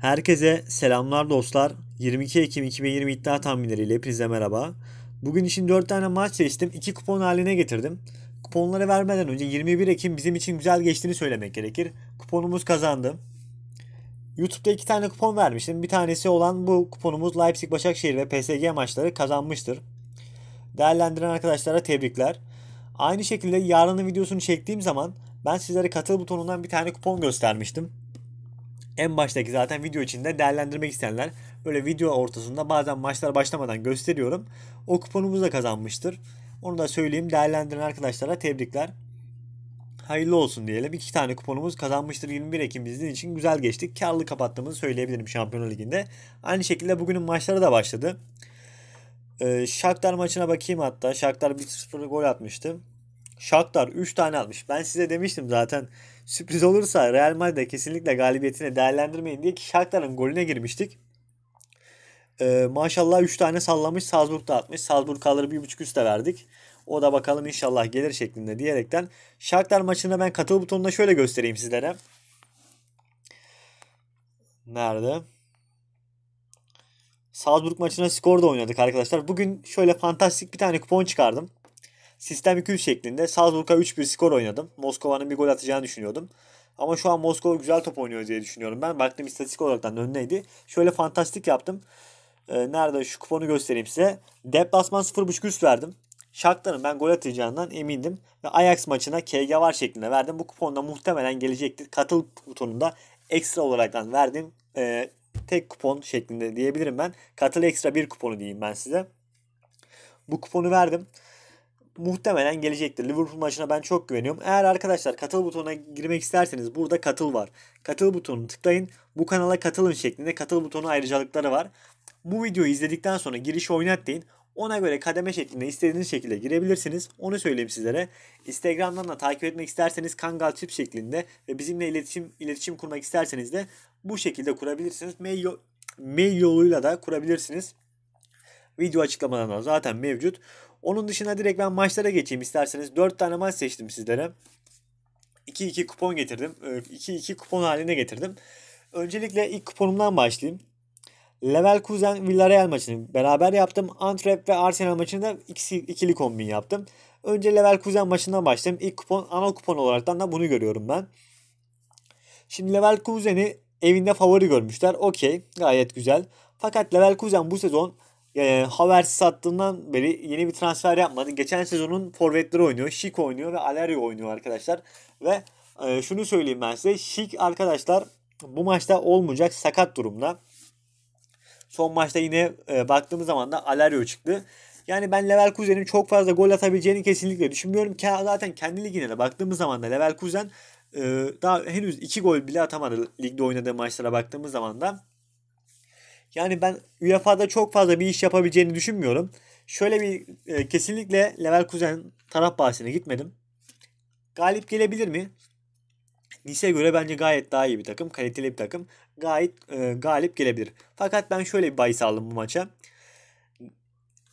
Herkese selamlar dostlar. 22 Ekim 2020 iddia tahminleriyle hepinize merhaba. Bugün için 4 tane maç seçtim. 2 kupon haline getirdim. Kuponları vermeden önce 21 Ekim bizim için güzel geçtiğini söylemek gerekir. Kuponumuz kazandı. YouTube'da 2 tane kupon vermiştim. Bir tanesi olan bu kuponumuz Leipzig, Başakşehir ve PSG maçları kazanmıştır. Değerlendiren arkadaşlara tebrikler. Aynı şekilde yarının videosunu çektiğim zaman ben sizlere katıl butonundan bir tane kupon göstermiştim en baştaki zaten video içinde değerlendirmek isteyenler böyle video ortasında bazen maçlar başlamadan gösteriyorum. O kuponumuzu da kazanmıştır. Onu da söyleyeyim değerlendiren arkadaşlara tebrikler. Hayırlı olsun diyelim. İki tane kuponumuz kazanmıştır 21 Ekim bizim için güzel geçtik. Karlı kapattığımızı söyleyebilirim Şampiyonlar Ligi'nde. Aynı şekilde bugünün maçları da başladı. Ee, Shakhtar maçına bakayım hatta. Shakhtar 1-0 gol atmıştı. Shakhtar 3 tane atmış. Ben size demiştim zaten sürpriz olursa Real Madrid'e kesinlikle galibiyetini değerlendirmeyin diye ki Shakhtar'ın golüne girmiştik. Ee, maşallah 3 tane sallamış Salzburg da atmış. Salzburg kalır 1.5 üste verdik. O da bakalım inşallah gelir şeklinde diyerekten. Shakhtar maçında ben katıl butonuna şöyle göstereyim sizlere. Nerede? Salzburg maçına skor da oynadık arkadaşlar. Bugün şöyle fantastik bir tane kupon çıkardım. Sistem 200 şeklinde Salzburg'a 3-1 skor oynadım. Moskova'nın bir gol atacağını düşünüyordum. Ama şu an Moskova güzel top oynuyor diye düşünüyorum ben. Baktım istatistik olarak da önündeydi. Şöyle fantastik yaptım. Ee, nerede şu kuponu göstereyim size. Deplasman 0.5 üst verdim. Shakhtar'ın ben gol atacağından emindim. Ve Ajax maçına KG var şeklinde verdim. Bu kupon da muhtemelen gelecektir. Katıl butonunda ekstra olaraktan verdim. Ee, tek kupon şeklinde diyebilirim ben. Katıl ekstra bir kuponu diyeyim ben size. Bu kuponu verdim muhtemelen gelecektir. Liverpool maçına ben çok güveniyorum. Eğer arkadaşlar katıl butonuna girmek isterseniz burada katıl var. Katıl butonunu tıklayın. Bu kanala katılın şeklinde katıl butonu ayrıcalıkları var. Bu videoyu izledikten sonra giriş oynat Ona göre kademe şeklinde istediğiniz şekilde girebilirsiniz. Onu söyleyeyim sizlere. Instagram'dan da takip etmek isterseniz Kangal Çip şeklinde ve bizimle iletişim iletişim kurmak isterseniz de bu şekilde kurabilirsiniz. Mail, mail yoluyla da kurabilirsiniz. Video açıklamalarında zaten mevcut. Onun dışında direkt ben maçlara geçeyim isterseniz. 4 tane maç seçtim sizlere. 2-2 kupon getirdim. 2-2 ee, kupon haline getirdim. Öncelikle ilk kuponumdan başlayayım. Level Kuzen Villarreal maçını beraber yaptım. Antwerp ve Arsenal maçını da ikisi, ikili kombin yaptım. Önce Level Kuzen maçından başlayayım. İlk kupon ana kupon olarak da bunu görüyorum ben. Şimdi Level Kuzeni evinde favori görmüşler. Okey gayet güzel. Fakat Level Kuzen bu sezon e, Havertz sattığından beri yeni bir transfer yapmadı. Geçen sezonun forvetleri oynuyor. Şik oynuyor ve Alario oynuyor arkadaşlar. Ve e, şunu söyleyeyim ben size. Şik arkadaşlar bu maçta olmayacak sakat durumda. Son maçta yine e, baktığımız zaman da Alario çıktı. Yani ben Leverkusen'in çok fazla gol atabileceğini kesinlikle düşünmüyorum. Ki zaten kendi ligine de baktığımız zaman da Leverkusen e, daha henüz 2 gol bile atamadı ligde oynadığı maçlara baktığımız zaman da. Yani ben UEFA'da çok fazla bir iş yapabileceğini düşünmüyorum. Şöyle bir e, kesinlikle Kuzen taraf bahsine gitmedim. Galip gelebilir mi? Nice göre bence gayet daha iyi bir takım. Kaliteli bir takım. Gayet e, galip gelebilir. Fakat ben şöyle bir bahis aldım bu maça.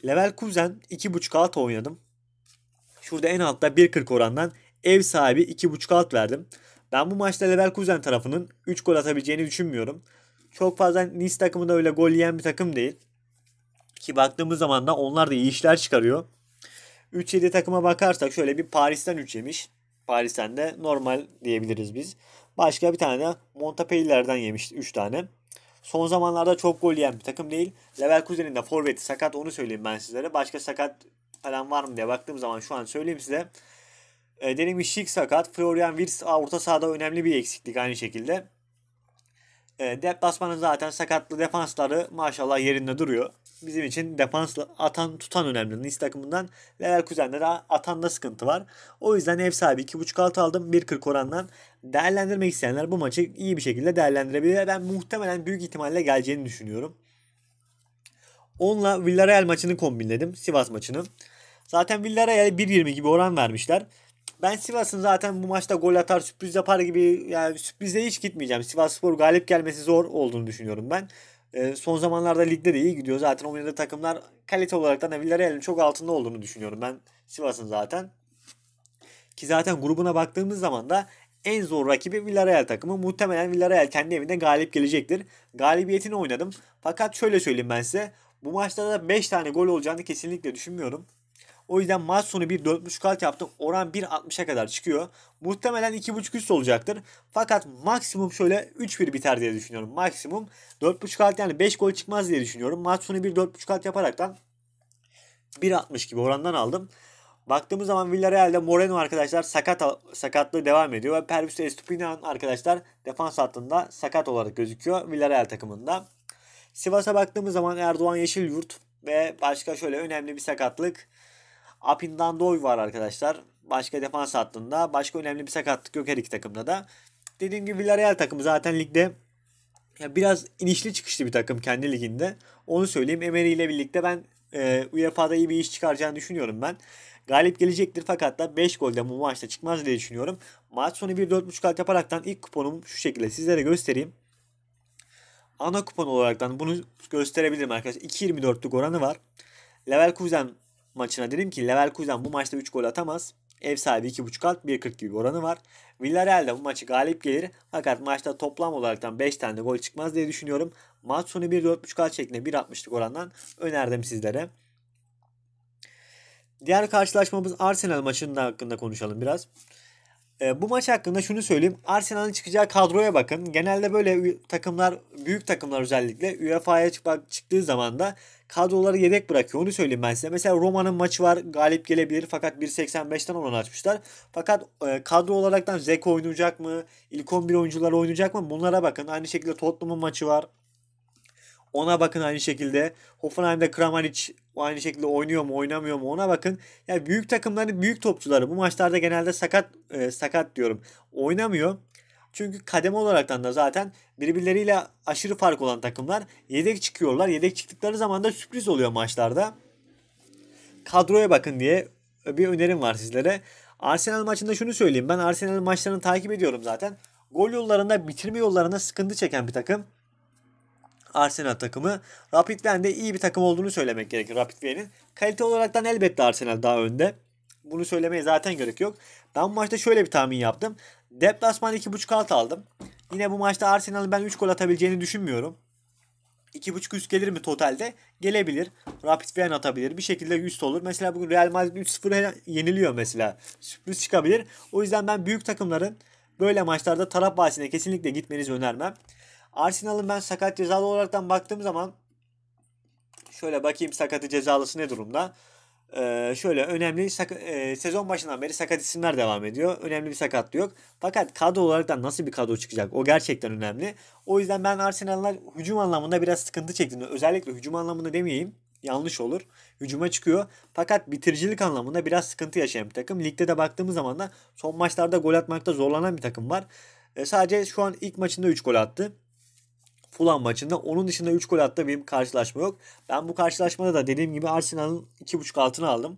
Leverkusen 2.5 alt oynadım. Şurada en altta 1.40 orandan ev sahibi 2.5 alt verdim. Ben bu maçta Kuzen tarafının 3 gol atabileceğini düşünmüyorum çok fazla Nice takımı da öyle gol yiyen bir takım değil. Ki baktığımız zaman da onlar da iyi işler çıkarıyor. 3-7 takıma bakarsak şöyle bir Paris'ten 3 yemiş. Paris'ten de normal diyebiliriz biz. Başka bir tane Montpellier'den yemiş 3 tane. Son zamanlarda çok gol yiyen bir takım değil. Leverkusen'in de forveti sakat onu söyleyeyim ben sizlere. Başka sakat falan var mı diye baktığım zaman şu an söyleyeyim size. E, dediğim gibi Şik sakat. Florian Wirtz orta sahada önemli bir eksiklik aynı şekilde. E, deplasmanın zaten sakatlı defansları maşallah yerinde duruyor. Bizim için defansla atan tutan önemli. Nice takımından Leverkusen'de de atanda sıkıntı var. O yüzden ev sahibi 2.5 altı aldım 1.40 orandan. Değerlendirmek isteyenler bu maçı iyi bir şekilde değerlendirebilir. Ben muhtemelen büyük ihtimalle geleceğini düşünüyorum. Onunla Villarreal maçını kombinledim. Sivas maçını. Zaten Villarreal 1.20 gibi oran vermişler. Ben Sivas'ın zaten bu maçta gol atar sürpriz yapar gibi yani sürprize hiç gitmeyeceğim. Sivas Spor galip gelmesi zor olduğunu düşünüyorum ben. E, son zamanlarda ligde de iyi gidiyor. Zaten oynadığı takımlar kalite olarak da Villarreal'in çok altında olduğunu düşünüyorum ben Sivas'ın zaten. Ki zaten grubuna baktığımız zaman da en zor rakibi Villarreal takımı. Muhtemelen Villarreal kendi evinde galip gelecektir. Galibiyetini oynadım. Fakat şöyle söyleyeyim ben size. Bu maçta da 5 tane gol olacağını kesinlikle düşünmüyorum. O yüzden maç sonu bir 4.5 alt yaptım. Oran 1.60'a kadar çıkıyor. Muhtemelen 2.5 üst olacaktır. Fakat maksimum şöyle 3-1 biter diye düşünüyorum. Maksimum 4.5 alt yani 5 gol çıkmaz diye düşünüyorum. Maç sonu bir 4.5 alt yaparaktan 1.60 gibi orandan aldım. Baktığımız zaman Villarreal'de Moreno arkadaşlar sakat sakatlığı devam ediyor. Ve Pervis Estupinan arkadaşlar defans hattında sakat olarak gözüküyor Villarreal takımında. Sivas'a baktığımız zaman Erdoğan Yeşilyurt ve başka şöyle önemli bir sakatlık Apindan Doy var arkadaşlar. Başka defans hattında. Başka önemli bir sakatlık yok her iki takımda da. Dediğim gibi Villarreal takımı zaten ligde ya biraz inişli çıkışlı bir takım kendi liginde. Onu söyleyeyim. Emery ile birlikte ben e, UEFA'da iyi bir iş çıkaracağını düşünüyorum ben. Galip gelecektir fakat da 5 golde bu maçta çıkmaz diye düşünüyorum. Maç sonu 1-4.5 alt yaparaktan ilk kuponumu şu şekilde sizlere göstereyim. Ana kupon olaraktan bunu gösterebilirim arkadaşlar. 2.24'lük oranı var. Level kuzen maçına dedim ki Leverkusen bu maçta 3 gol atamaz. Ev sahibi 2.5 alt 1.40 gibi oranı var. Villarreal de bu maçı galip gelir. Fakat maçta toplam olaraktan 5 tane gol çıkmaz diye düşünüyorum. Maç sonu 1.4.5 alt şeklinde 1.60'lık orandan önerdim sizlere. Diğer karşılaşmamız Arsenal maçının hakkında konuşalım biraz. Ee, bu maç hakkında şunu söyleyeyim. Arsenal'ın çıkacağı kadroya bakın. Genelde böyle takımlar, büyük takımlar özellikle UEFA'ya çıktığı zaman da kadroları yedek bırakıyor. Onu söyleyeyim ben size. Mesela Roma'nın maçı var. Galip gelebilir fakat 1.85'ten oran açmışlar. Fakat e, kadro olaraktan Zeko oynayacak mı? İlk 11 oyuncular oynayacak mı? Bunlara bakın. Aynı şekilde Tottenham'ın maçı var. Ona bakın aynı şekilde. Hoffenheim'de Kramaric aynı şekilde oynuyor mu oynamıyor mu ona bakın. Yani büyük takımların büyük topçuları bu maçlarda genelde sakat e, sakat diyorum oynamıyor. Çünkü kademe olaraktan da zaten birbirleriyle aşırı fark olan takımlar yedek çıkıyorlar. Yedek çıktıkları zaman da sürpriz oluyor maçlarda. Kadroya bakın diye bir önerim var sizlere. Arsenal maçında şunu söyleyeyim. Ben Arsenal maçlarını takip ediyorum zaten. Gol yollarında bitirme yollarında sıkıntı çeken bir takım. Arsenal takımı. Rapid Wien de iyi bir takım olduğunu söylemek gerekir Rapid Wien'in. Kalite olaraktan elbette Arsenal daha önde. Bunu söylemeye zaten gerek yok. Ben bu maçta şöyle bir tahmin yaptım. Deplasman 2.5 alt aldım. Yine bu maçta Arsenal'ın ben 3 gol atabileceğini düşünmüyorum. 2.5 üst gelir mi totalde? Gelebilir. Rapid Wien atabilir. Bir şekilde üst olur. Mesela bugün Real Madrid 3-0'a yeniliyor mesela. Sürpriz çıkabilir. O yüzden ben büyük takımların böyle maçlarda taraf bahsine kesinlikle gitmenizi önermem. Arsenal'ın ben sakat cezalı olaraktan baktığım zaman şöyle bakayım sakatı cezalısı ne durumda. Ee, şöyle önemli e, sezon başından beri sakat isimler devam ediyor. Önemli bir sakatlı yok. Fakat kadro olarak da nasıl bir kadro çıkacak o gerçekten önemli. O yüzden ben Arsenal'lar hücum anlamında biraz sıkıntı çektiğini özellikle hücum anlamında demeyeyim yanlış olur. Hücuma çıkıyor. Fakat bitiricilik anlamında biraz sıkıntı yaşayan bir takım. Ligde de baktığımız zaman da son maçlarda gol atmakta zorlanan bir takım var. E, sadece şu an ilk maçında 3 gol attı. Fulham maçında. Onun dışında 3 gol attığı bir karşılaşma yok. Ben bu karşılaşmada da dediğim gibi Arsenal'ın 2.5 altına aldım.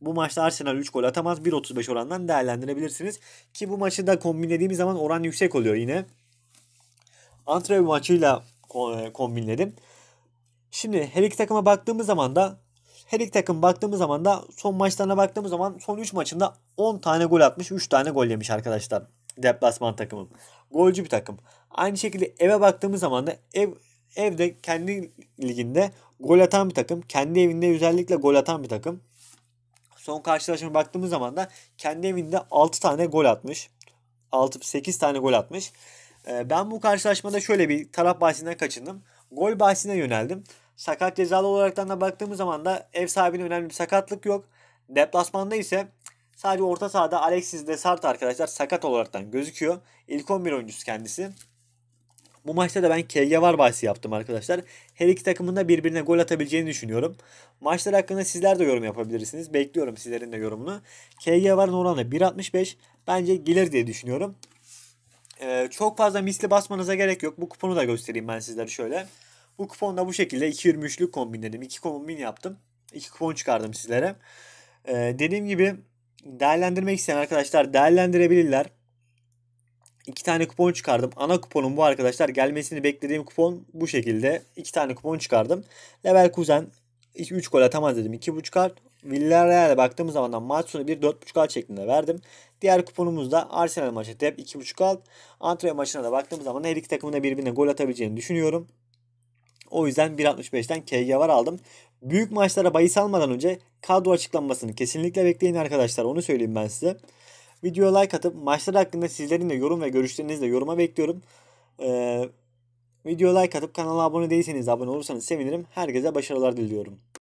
Bu maçta Arsenal 3 gol atamaz. 1.35 orandan değerlendirebilirsiniz. Ki bu maçı da kombinlediğimiz zaman oran yüksek oluyor yine. Antrev maçıyla e, kombinledim. Şimdi her iki takıma baktığımız zaman da her iki takım baktığımız zaman da son maçlarına baktığımız zaman son 3 maçında 10 tane gol atmış 3 tane gol yemiş arkadaşlar. Deplasman takımım. Golcü bir takım. Aynı şekilde eve baktığımız zaman da ev evde kendi liginde gol atan bir takım. Kendi evinde özellikle gol atan bir takım. Son karşılaşmaya baktığımız zaman da kendi evinde 6 tane gol atmış. 6 8 tane gol atmış. Ee, ben bu karşılaşmada şöyle bir taraf bahsinden kaçındım. Gol bahsine yöneldim. Sakat cezalı olaraktan da baktığımız zaman da ev sahibinin önemli bir sakatlık yok. Deplasmanda ise sadece orta sahada Alexis de Sart arkadaşlar sakat olaraktan gözüküyor. İlk 11 oyuncusu kendisi. Bu maçta da ben Kelge var bahsi yaptım arkadaşlar. Her iki takımın da birbirine gol atabileceğini düşünüyorum. Maçlar hakkında sizler de yorum yapabilirsiniz. Bekliyorum sizlerin de yorumunu. Kelge varın oranı 1.65. Bence gelir diye düşünüyorum. Ee, çok fazla misli basmanıza gerek yok. Bu kuponu da göstereyim ben sizlere şöyle. Bu kuponda bu şekilde 2.23'lük kombinledim. 2 kombin yaptım. 2 kupon çıkardım sizlere. Ee, dediğim gibi değerlendirmek isteyen arkadaşlar değerlendirebilirler iki tane kupon çıkardım. Ana kuponum bu arkadaşlar. Gelmesini beklediğim kupon bu şekilde. iki tane kupon çıkardım. Level Kuzen 3 gol atamaz dedim. 2.5 at. Villarreal'e baktığımız zaman da maç sonu 1-4.5 alt şeklinde verdim. Diğer kuponumuz da Arsenal maçı tep 2.5 alt. Antalya maçına da baktığımız zaman her iki takımın da birbirine gol atabileceğini düşünüyorum. O yüzden 1.65'ten KG var aldım. Büyük maçlara bahis almadan önce kadro açıklanmasını kesinlikle bekleyin arkadaşlar. Onu söyleyeyim ben size. Videoya like atıp maçlar hakkında sizlerin de yorum ve görüşlerinizi de yoruma bekliyorum. Ee, videoya like atıp kanala abone değilseniz de abone olursanız sevinirim. Herkese başarılar diliyorum.